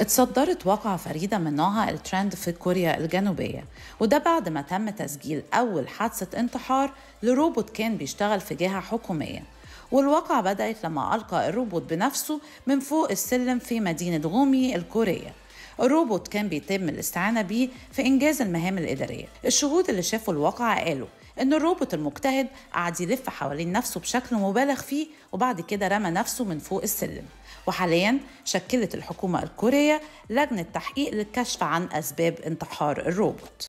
اتصدرت واقعة فريدة من نوعها الترند في كوريا الجنوبية وده بعد ما تم تسجيل أول حادثة انتحار لروبوت كان بيشتغل في جهة حكومية والواقعة بدأت لما ألقى الروبوت بنفسه من فوق السلم في مدينة غومي الكورية الروبوت كان بيتم الاستعانة بيه في إنجاز المهام الإدارية الشهود اللي شافوا الواقعة قالوا إن الروبوت المجتهد قعد يلف حوالين نفسه بشكل مبالغ فيه وبعد كده رمى نفسه من فوق السلم وحاليا شكلت الحكومة الكورية لجنة تحقيق للكشف عن أسباب انتحار الروبوت